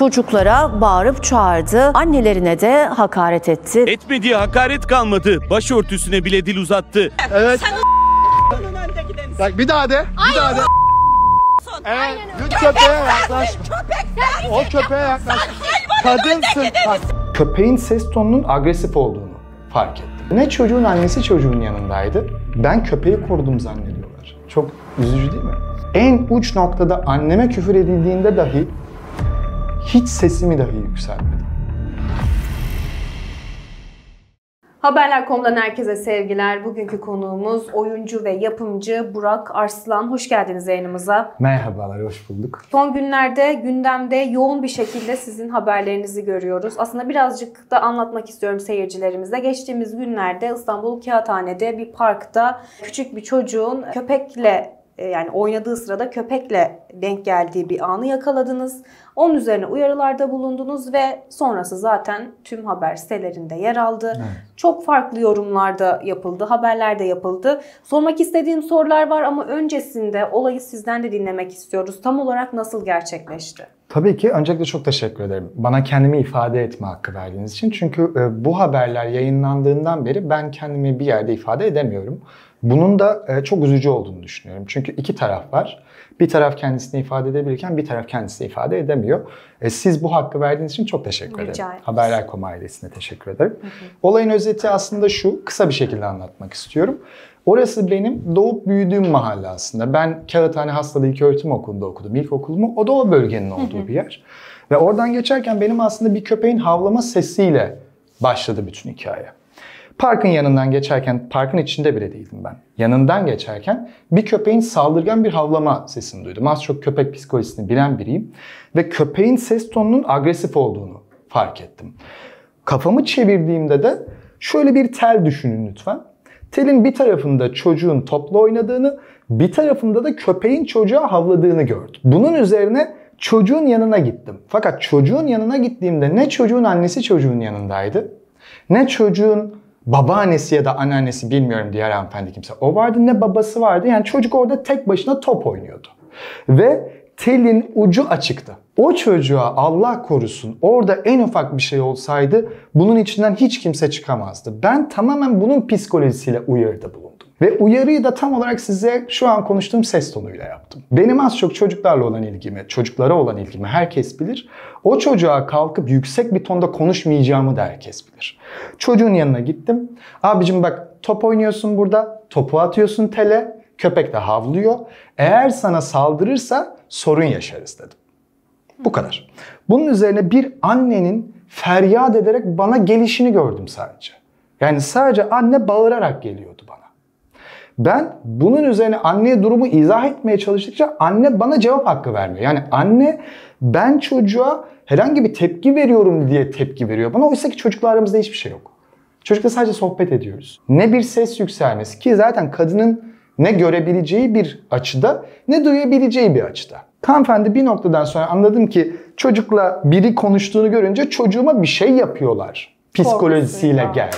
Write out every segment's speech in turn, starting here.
Çocuklara bağırıp çağırdı, annelerine de hakaret etti. Etmediği hakaret kalmadı. Başörtüsüne bile dil uzattı. Evet. Sen Bak bir daha de. Bir daha de. Evet. Köpeğe yaklaş. O köpeğe yaklaş. Kadınsın. köpeğin ses tonunun agresif olduğunu fark ettim. Ne çocuğun annesi çocuğun yanındaydı. Ben köpeği korudum zannediyorlar. Çok üzücü değil mi? En uç noktada anneme küfür edildiğinde dahi hiç sesimi dahi yükseltmedim. Haberler.com'dan herkese sevgiler. Bugünkü konuğumuz oyuncu ve yapımcı Burak Arslan. Hoş geldiniz yayınımıza. Merhabalar, hoş bulduk. Son günlerde gündemde yoğun bir şekilde sizin haberlerinizi görüyoruz. Aslında birazcık da anlatmak istiyorum seyircilerimize. Geçtiğimiz günlerde İstanbul Kağıthane'de bir parkta küçük bir çocuğun köpekle e, yani oynadığı sırada köpekle denk geldiği bir anı yakaladınız. Onun üzerine uyarılarda bulundunuz ve sonrası zaten tüm haber sitelerinde yer aldı. Evet. Çok farklı yorumlarda yapıldı, haberlerde yapıldı. Sormak istediğim sorular var ama öncesinde olayı sizden de dinlemek istiyoruz. Tam olarak nasıl gerçekleşti? Tabii ki öncelikle çok teşekkür ederim. Bana kendimi ifade etme hakkı verdiğiniz için. Çünkü e, bu haberler yayınlandığından beri ben kendimi bir yerde ifade edemiyorum. Bunun da e, çok üzücü olduğunu düşünüyorum. Çünkü iki taraf var. Bir taraf kendisini ifade edebilirken bir taraf kendisini ifade edemiyor. E, siz bu hakkı verdiğiniz için çok teşekkür ederim. Rica ederim. Haberler.com ailesine teşekkür ederim. Hı hı. Olayın özeti aslında şu. Kısa bir şekilde anlatmak istiyorum. Orası benim doğup büyüdüğüm mahalle aslında. Ben Kağıthane Hastalığı İlköğretim Okulu'nda okudum. İlk okulumu o da o bölgenin olduğu bir yer. Ve oradan geçerken benim aslında bir köpeğin havlama sesiyle başladı bütün hikaye. Parkın yanından geçerken, parkın içinde bile değildim ben. Yanından geçerken bir köpeğin saldırgan bir havlama sesini duydum. Az çok köpek psikolojisini bilen biriyim. Ve köpeğin ses tonunun agresif olduğunu fark ettim. Kafamı çevirdiğimde de şöyle bir tel düşünün lütfen. Telin bir tarafında çocuğun topla oynadığını, bir tarafında da köpeğin çocuğa havladığını gördüm. Bunun üzerine çocuğun yanına gittim. Fakat çocuğun yanına gittiğimde ne çocuğun annesi çocuğun yanındaydı, ne çocuğun babaannesi ya da anneannesi bilmiyorum diğer hanımefendi kimse o vardı ne babası vardı. Yani çocuk orada tek başına top oynuyordu. Ve telin ucu açıktı. O çocuğa Allah korusun orada en ufak bir şey olsaydı bunun içinden hiç kimse çıkamazdı. Ben tamamen bunun psikolojisiyle uyarıda bulundum. Ve uyarıyı da tam olarak size şu an konuştuğum ses tonuyla yaptım. Benim az çok çocuklarla olan ilgimi, çocuklara olan ilgimi herkes bilir. O çocuğa kalkıp yüksek bir tonda konuşmayacağımı da herkes bilir. Çocuğun yanına gittim. Abicim bak top oynuyorsun burada, topu atıyorsun tele, köpek de havlıyor. Eğer sana saldırırsa sorun yaşarız dedim. Bu kadar. Bunun üzerine bir annenin feryat ederek bana gelişini gördüm sadece. Yani sadece anne bağırarak geliyordu bana. Ben bunun üzerine anneye durumu izah etmeye çalıştıkça anne bana cevap hakkı vermiyor. Yani anne ben çocuğa herhangi bir tepki veriyorum diye tepki veriyor bana. Oysa ki çocukla aramızda hiçbir şey yok. Çocukla sadece sohbet ediyoruz. Ne bir ses yükselmesi ki zaten kadının ne görebileceği bir açıda ne duyabileceği bir açıda. Hanımefendi bir noktadan sonra anladım ki çocukla biri konuştuğunu görünce çocuğuma bir şey yapıyorlar. Psikolojisiyle geldi.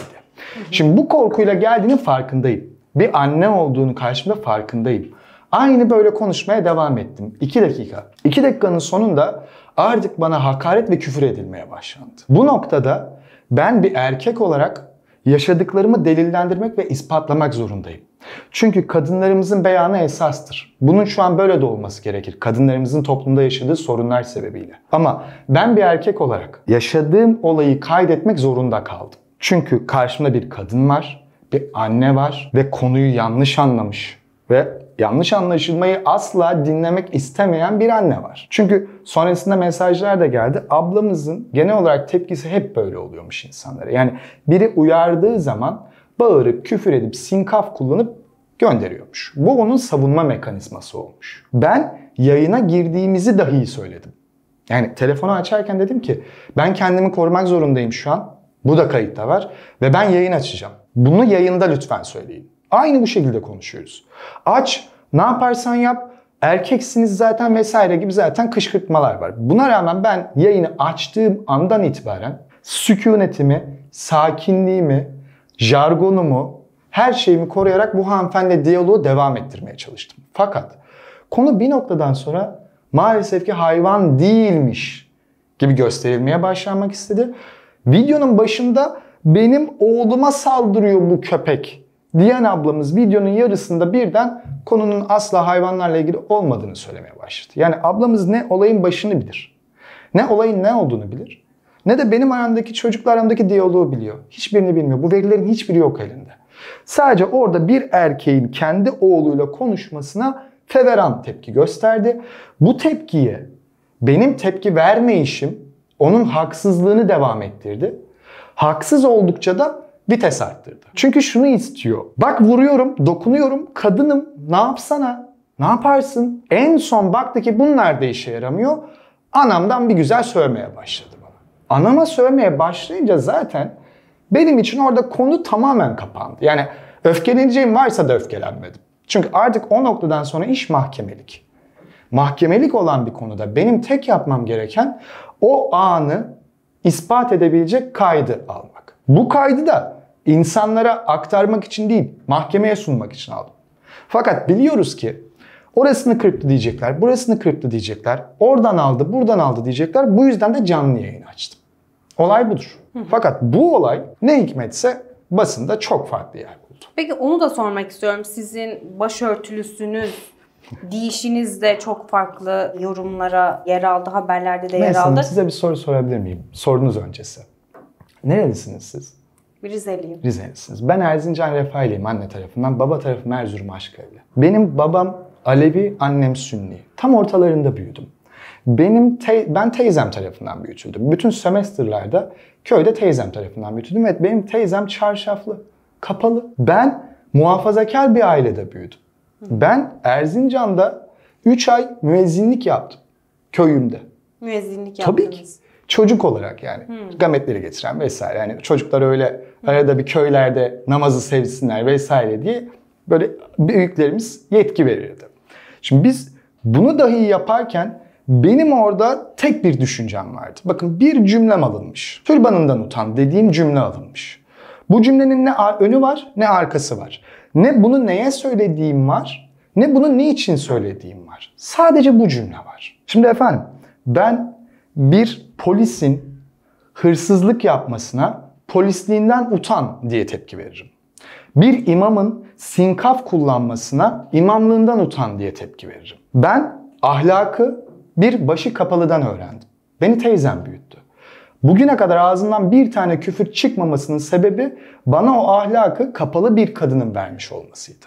Şimdi bu korkuyla geldiğinin farkındayım. Bir anne olduğunu karşımda farkındayım. Aynı böyle konuşmaya devam ettim. 2 dakika. 2 dakikanın sonunda artık bana hakaret ve küfür edilmeye başlandı. Bu noktada ben bir erkek olarak yaşadıklarımı delillendirmek ve ispatlamak zorundayım. Çünkü kadınlarımızın beyanı esastır. Bunun şu an böyle de olması gerekir. Kadınlarımızın toplumda yaşadığı sorunlar sebebiyle. Ama ben bir erkek olarak yaşadığım olayı kaydetmek zorunda kaldım. Çünkü karşımda bir kadın var, bir anne var ve konuyu yanlış anlamış ve yanlış anlaşılmayı asla dinlemek istemeyen bir anne var. Çünkü sonrasında mesajlar da geldi. Ablamızın genel olarak tepkisi hep böyle oluyormuş insanlara. Yani biri uyardığı zaman bağırıp, küfür edip, sinkaf kullanıp gönderiyormuş. Bu onun savunma mekanizması olmuş. Ben yayına girdiğimizi dahi söyledim. Yani telefonu açarken dedim ki ben kendimi korumak zorundayım şu an. Bu da kayıtta var ve ben yayın açacağım. Bunu yayında lütfen söyleyin. Aynı bu şekilde konuşuyoruz. Aç, ne yaparsan yap, erkeksiniz zaten vesaire gibi zaten kışkırtmalar var. Buna rağmen ben yayını açtığım andan itibaren sükunetimi, sakinliğimi, jargonumu, her şeyimi koruyarak bu hanımefendi diyaloğu devam ettirmeye çalıştım. Fakat konu bir noktadan sonra maalesef ki hayvan değilmiş gibi gösterilmeye başlamak istedi. Videonun başında benim oğluma saldırıyor bu köpek Diyan ablamız videonun yarısında birden konunun asla hayvanlarla ilgili olmadığını söylemeye başladı. Yani ablamız ne olayın başını bilir, ne olayın ne olduğunu bilir, ne de benim aramdaki çocuklar aramdaki diyaloğu biliyor. Hiçbirini bilmiyor. Bu verilerin hiçbiri yok elinde. Sadece orada bir erkeğin kendi oğluyla konuşmasına feveran tepki gösterdi. Bu tepkiye benim tepki vermeyişim onun haksızlığını devam ettirdi. Haksız oldukça da vites arttırdı. Çünkü şunu istiyor. Bak vuruyorum, dokunuyorum, kadınım ne yapsana? Ne yaparsın? En son baktı ki bunlar da işe yaramıyor. Anamdan bir güzel sövmeye başladı bana. Anama sövmeye başlayınca zaten benim için orada konu tamamen kapandı. Yani öfkeleneceğim varsa da öfkelenmedim. Çünkü artık o noktadan sonra iş mahkemelik. Mahkemelik olan bir konuda benim tek yapmam gereken o anı ispat edebilecek kaydı almak. Bu kaydı da insanlara aktarmak için değil, mahkemeye sunmak için aldım. Fakat biliyoruz ki orasını kripto diyecekler, burasını kripto diyecekler, oradan aldı, buradan aldı diyecekler. Bu yüzden de canlı yayını açtım. Olay budur. Fakat bu olay ne hikmetse basında çok farklı yer buldu. Peki onu da sormak istiyorum. Sizin başörtülüsünüz Değişiniz de çok farklı yorumlara yer aldı, haberlerde de yer aldı. Mesela size bir soru sorabilir miyim? Sorunuz öncesi. Nerelisiniz siz? Rizeliyim. Rizelisiniz. Ben Erzincan Refailiyim anne tarafından. Baba tarafım Erzurum Aşköy'le. Benim babam Alevi, annem Sünni. Tam ortalarında büyüdüm. Benim te ben teyzem tarafından büyütüldüm. Bütün semesterlarda köyde teyzem tarafından büyütüldüm. Evet benim teyzem çarşaflı, kapalı. Ben muhafazakar bir ailede büyüdüm. Ben Erzincan'da 3 ay müezzinlik yaptım köyümde. Müezzinlik yaptınız. Tabii ki çocuk olarak yani hmm. gametleri getiren vesaire. Yani çocuklar öyle arada bir köylerde namazı sevsinler vesaire diye böyle büyüklerimiz yetki verirdi. Şimdi biz bunu dahi yaparken benim orada tek bir düşüncem vardı. Bakın bir cümlem alınmış. Türbanından utan dediğim cümle alınmış. Bu cümlenin ne önü var ne arkası var. Ne bunu neye söylediğim var ne bunu ne için söylediğim var. Sadece bu cümle var. Şimdi efendim ben bir polisin hırsızlık yapmasına polisliğinden utan diye tepki veririm. Bir imamın sinkaf kullanmasına imamlığından utan diye tepki veririm. Ben ahlakı bir başı kapalıdan öğrendim. Beni teyzem büyüttü. Bugüne kadar ağzından bir tane küfür çıkmamasının sebebi bana o ahlakı kapalı bir kadının vermiş olmasıydı.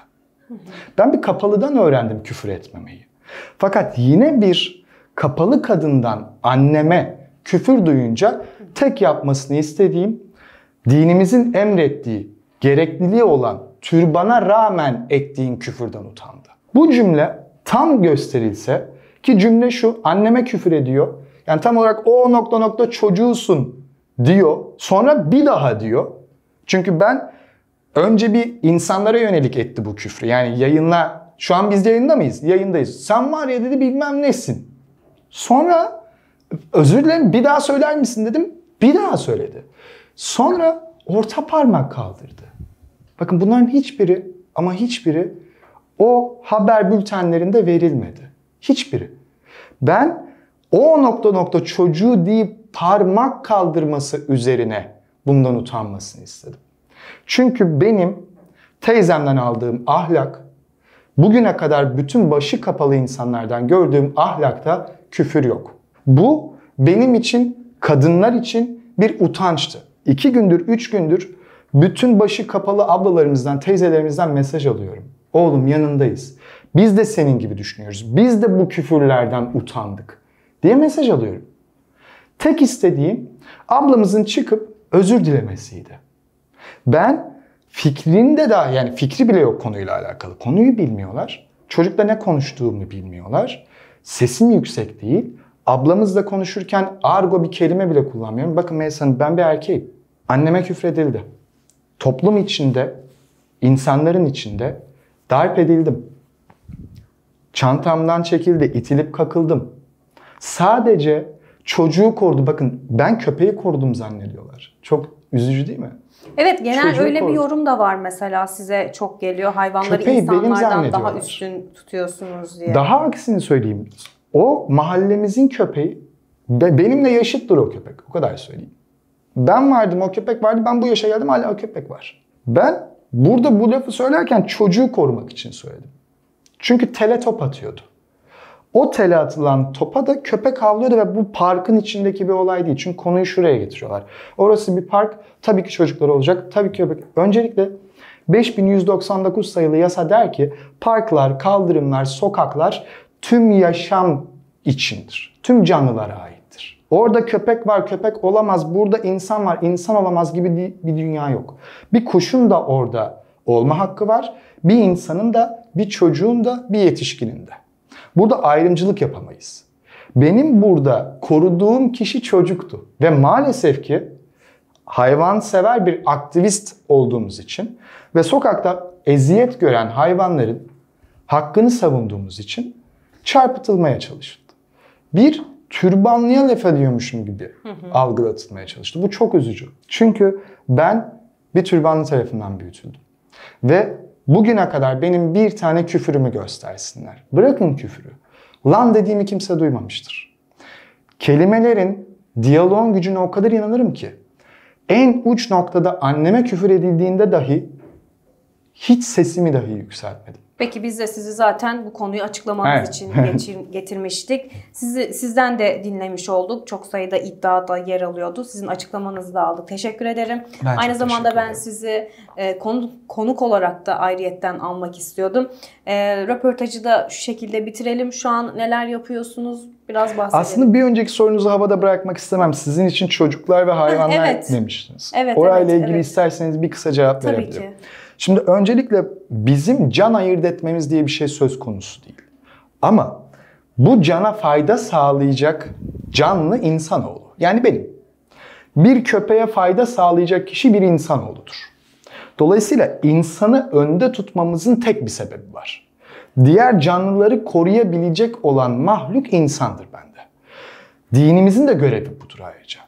Ben bir kapalıdan öğrendim küfür etmemeyi. Fakat yine bir kapalı kadından anneme küfür duyunca tek yapmasını istediğim dinimizin emrettiği gerekliliği olan türbana rağmen ettiğin küfürden utandı. Bu cümle tam gösterilse ki cümle şu anneme küfür ediyor. Yani tam olarak o nokta nokta çocuğusun diyor. Sonra bir daha diyor. Çünkü ben önce bir insanlara yönelik etti bu küfrü. Yani yayınla şu an biz yayında mıyız? Yayındayız. Sen var ya dedi bilmem nesin. Sonra özür dilerim bir daha söyler misin dedim. Bir daha söyledi. Sonra orta parmak kaldırdı. Bakın bunların hiçbiri ama hiçbiri o haber bültenlerinde verilmedi. Hiçbiri. Ben o nokta nokta çocuğu deyip parmak kaldırması üzerine bundan utanmasını istedim. Çünkü benim teyzemden aldığım ahlak bugüne kadar bütün başı kapalı insanlardan gördüğüm ahlakta küfür yok. Bu benim için, kadınlar için bir utançtı. İki gündür, üç gündür bütün başı kapalı ablalarımızdan, teyzelerimizden mesaj alıyorum. Oğlum yanındayız. Biz de senin gibi düşünüyoruz. Biz de bu küfürlerden utandık diye mesaj alıyorum. Tek istediğim ablamızın çıkıp özür dilemesiydi. Ben fikrinde daha yani fikri bile yok konuyla alakalı. Konuyu bilmiyorlar. Çocukla ne konuştuğumu bilmiyorlar. Sesim yüksek değil. Ablamızla konuşurken argo bir kelime bile kullanmıyorum. Bakın Meysa'nın ben bir erkeğim. Anneme küfredildi. Toplum içinde, insanların içinde darp edildim. Çantamdan çekildi, itilip kakıldım. Sadece çocuğu korudu. Bakın ben köpeği korudum zannediyorlar. Çok üzücü değil mi? Evet genel Çocuğu öyle korudu. bir yorum da var mesela size çok geliyor. Hayvanları Köpeği insanlardan daha üstün tutuyorsunuz diye. Daha aksini söyleyeyim. O mahallemizin köpeği ve benimle yaşıttır o köpek. O kadar söyleyeyim. Ben vardım o köpek vardı. Ben bu yaşa geldim hala o köpek var. Ben burada bu lafı söylerken çocuğu korumak için söyledim. Çünkü tele top atıyordu. O tele atılan topa da köpek havlıyordu ve bu parkın içindeki bir olay değil. Çünkü konuyu şuraya getiriyorlar. Orası bir park. Tabii ki çocuklar olacak. Tabii ki köpek. Öncelikle 5199 sayılı yasa der ki parklar, kaldırımlar, sokaklar tüm yaşam içindir. Tüm canlılara aittir. Orada köpek var köpek olamaz, burada insan var insan olamaz gibi bir dünya yok. Bir kuşun da orada olma hakkı var. Bir insanın da, bir çocuğun da, bir yetişkinin de. Burada ayrımcılık yapamayız. Benim burada koruduğum kişi çocuktu. Ve maalesef ki hayvansever bir aktivist olduğumuz için ve sokakta eziyet gören hayvanların hakkını savunduğumuz için çarpıtılmaya çalışıldı. Bir, türbanlıya laf ediyormuşum gibi algılatılmaya çalıştı. Bu çok üzücü. Çünkü ben bir türbanlı tarafından büyütüldüm. Ve bugüne kadar benim bir tane küfürümü göstersinler. Bırakın küfürü. Lan dediğimi kimse duymamıştır. Kelimelerin diyaloğun gücüne o kadar inanırım ki en uç noktada anneme küfür edildiğinde dahi hiç sesimi dahi yükseltmedim. Peki biz de sizi zaten bu konuyu açıklamanız evet. için geçir, getirmiştik. Sizi sizden de dinlemiş olduk. Çok sayıda iddia da yer alıyordu. Sizin açıklamanızı da aldık. Teşekkür ederim. Ben Aynı zamanda ben sizi e, konuk, konuk olarak da ayrıyetten almak istiyordum. E, röportajı da şu şekilde bitirelim. Şu an neler yapıyorsunuz? Biraz bahsedelim. Aslında bir önceki sorunuzu havada bırakmak istemem. Sizin için çocuklar ve hayvanlar evet. demiştiniz. Evet, Orayla evet, ilgili evet. isterseniz bir kısa cevap Tabii verebilirim. Tabii ki. Şimdi öncelikle bizim can ayırt etmemiz diye bir şey söz konusu değil. Ama bu cana fayda sağlayacak canlı insanoğlu. Yani benim. Bir köpeğe fayda sağlayacak kişi bir insanoğludur. Dolayısıyla insanı önde tutmamızın tek bir sebebi var. Diğer canlıları koruyabilecek olan mahluk insandır bende. Dinimizin de görevi budur ayrıca.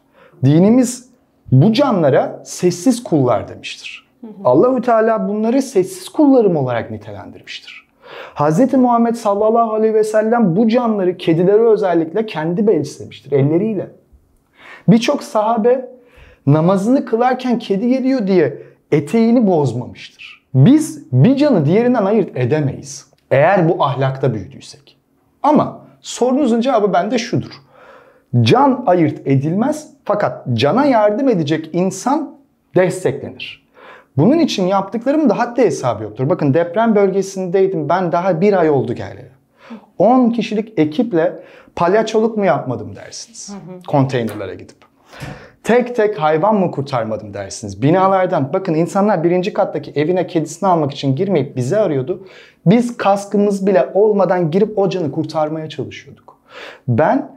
Dinimiz bu canlara sessiz kullar demiştir. Allahü Teala bunları sessiz kullarım olarak nitelendirmiştir. Hz. Muhammed sallallahu aleyhi ve sellem bu canları kedilere özellikle kendi beslemiştir elleriyle. Birçok sahabe namazını kılarken kedi geliyor diye eteğini bozmamıştır. Biz bir canı diğerinden ayırt edemeyiz. Eğer bu ahlakta büyüdüysek. Ama sorunuzun cevabı bende şudur. Can ayırt edilmez fakat cana yardım edecek insan desteklenir. Bunun için yaptıklarım da haddi hesabı yoktur. Bakın deprem bölgesindeydim. Ben daha bir ay oldu geleli. 10 kişilik ekiple palyaçoluk mu yapmadım dersiniz. Hı Konteynerlere gidip. Tek tek hayvan mı kurtarmadım dersiniz. Binalardan bakın insanlar birinci kattaki evine kedisini almak için girmeyip bizi arıyordu. Biz kaskımız bile olmadan girip o canı kurtarmaya çalışıyorduk. Ben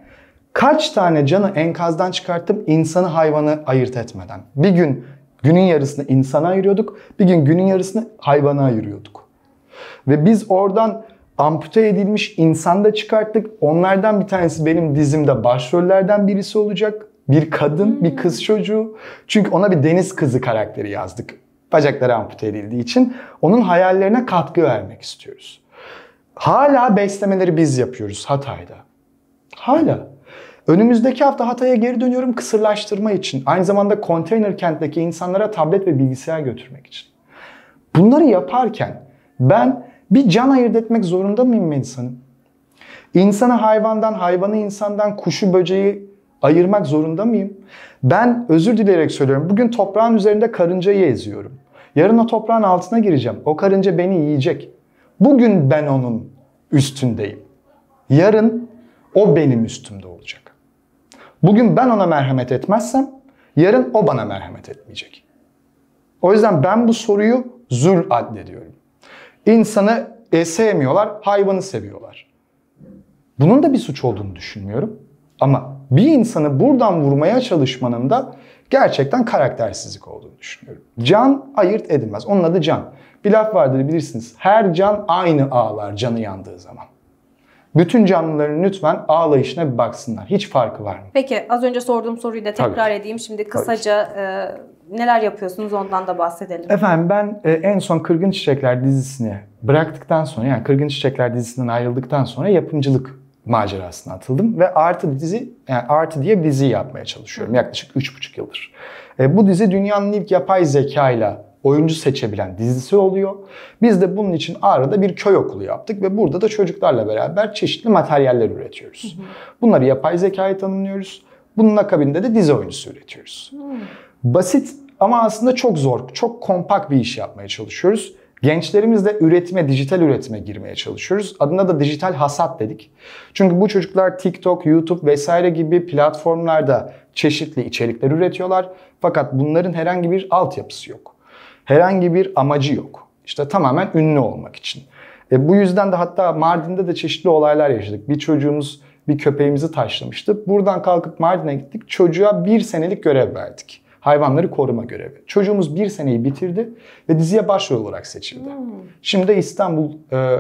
kaç tane canı enkazdan çıkarttım insanı hayvanı ayırt etmeden. Bir gün Günün yarısını insana ayırıyorduk. Bir gün günün yarısını hayvana ayırıyorduk. Ve biz oradan ampute edilmiş insan da çıkarttık. Onlardan bir tanesi benim dizimde başrollerden birisi olacak. Bir kadın, bir kız hmm. çocuğu. Çünkü ona bir deniz kızı karakteri yazdık. Bacakları ampute edildiği için onun hayallerine katkı vermek istiyoruz. Hala beslemeleri biz yapıyoruz Hatay'da. Hala. Önümüzdeki hafta Hatay'a geri dönüyorum kısırlaştırma için. Aynı zamanda konteyner kentteki insanlara tablet ve bilgisayar götürmek için. Bunları yaparken ben bir can ayırt etmek zorunda mıyım insanım? İnsanı hayvandan, hayvanı insandan, kuşu böceği ayırmak zorunda mıyım? Ben özür dileyerek söylüyorum. Bugün toprağın üzerinde karıncayı eziyorum. Yarın o toprağın altına gireceğim. O karınca beni yiyecek. Bugün ben onun üstündeyim. Yarın o benim üstümde olacak. Bugün ben ona merhamet etmezsem yarın o bana merhamet etmeyecek. O yüzden ben bu soruyu zül addediyorum. İnsanı e, sevmiyorlar, hayvanı seviyorlar. Bunun da bir suç olduğunu düşünmüyorum. Ama bir insanı buradan vurmaya çalışmanın da gerçekten karaktersizlik olduğunu düşünüyorum. Can ayırt edilmez. Onun adı can. Bir laf vardır bilirsiniz. Her can aynı ağlar canı yandığı zaman. Bütün canlıların lütfen ağlayışına bir baksınlar. Hiç farkı var mı? Peki az önce sorduğum soruyu da tekrar Tabii. edeyim. Şimdi kısaca e, neler yapıyorsunuz ondan da bahsedelim. Efendim ben e, en son Kırgın Çiçekler dizisini bıraktıktan sonra yani Kırgın Çiçekler dizisinden ayrıldıktan sonra yapımcılık macerasına atıldım ve artı dizi yani artı diye bir dizi yapmaya çalışıyorum yaklaşık 3,5 yıldır. E, bu dizi dünyanın ilk yapay zekayla. ile oyuncu seçebilen dizisi oluyor. Biz de bunun için Ağrı'da bir köy okulu yaptık ve burada da çocuklarla beraber çeşitli materyaller üretiyoruz. Bunları yapay zekaya tanımlıyoruz. Bunun akabinde de dizi oyuncusu üretiyoruz. Basit ama aslında çok zor, çok kompakt bir iş yapmaya çalışıyoruz. Gençlerimizle üretime, dijital üretime girmeye çalışıyoruz. Adına da dijital hasat dedik. Çünkü bu çocuklar TikTok, YouTube vesaire gibi platformlarda çeşitli içerikler üretiyorlar. Fakat bunların herhangi bir altyapısı yok. Herhangi bir amacı yok. İşte tamamen ünlü olmak için. E, bu yüzden de hatta Mardin'de de çeşitli olaylar yaşadık. Bir çocuğumuz bir köpeğimizi taşlamıştı. Buradan kalkıp Mardin'e gittik. Çocuğa bir senelik görev verdik. Hayvanları koruma görevi. Çocuğumuz bir seneyi bitirdi ve diziye başrol olarak seçildi. Hmm. Şimdi de İstanbul e,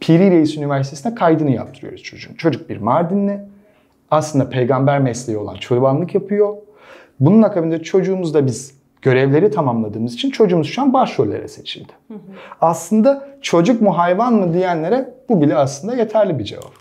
Piri Reis Üniversitesi'ne kaydını yaptırıyoruz çocuğun. Çocuk bir Mardinli. Aslında peygamber mesleği olan çobanlık yapıyor. Bunun akabinde çocuğumuz da biz görevleri tamamladığımız için çocuğumuz şu an başrollere seçildi. Hı hı. Aslında çocuk mu hayvan mı diyenlere bu bile aslında yeterli bir cevap.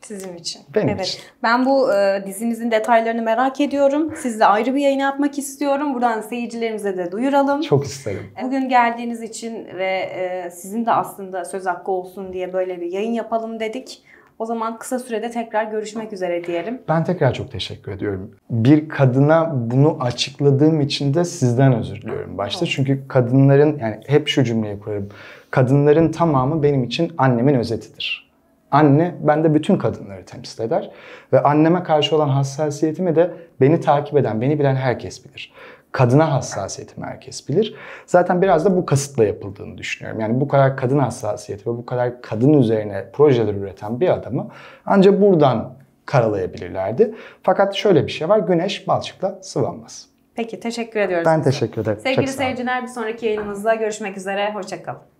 Sizin için. Benim evet. için. Ben bu e, dizinizin detaylarını merak ediyorum. Sizle ayrı bir yayın yapmak istiyorum. Buradan seyircilerimize de duyuralım. Çok isterim. E, bugün geldiğiniz için ve e, sizin de aslında söz hakkı olsun diye böyle bir yayın yapalım dedik. O zaman kısa sürede tekrar görüşmek üzere diyelim. Ben tekrar çok teşekkür ediyorum. Bir kadına bunu açıkladığım için de sizden özür diliyorum başta. Evet. Çünkü kadınların yani hep şu cümleyi kurarım. Kadınların tamamı benim için annemin özetidir. Anne bende bütün kadınları temsil eder ve anneme karşı olan hassasiyetimi de beni takip eden, beni bilen herkes bilir kadına hassasiyeti merkez bilir. Zaten biraz da bu kasıtla yapıldığını düşünüyorum. Yani bu kadar kadın hassasiyeti ve bu kadar kadın üzerine projeler üreten bir adamı ancak buradan karalayabilirlerdi. Fakat şöyle bir şey var. Güneş balçıkla sıvanmaz. Peki teşekkür ediyoruz. Ben size. teşekkür ederim. Sevgili seyirciler bir sonraki yayınımızda görüşmek üzere. Hoşçakalın.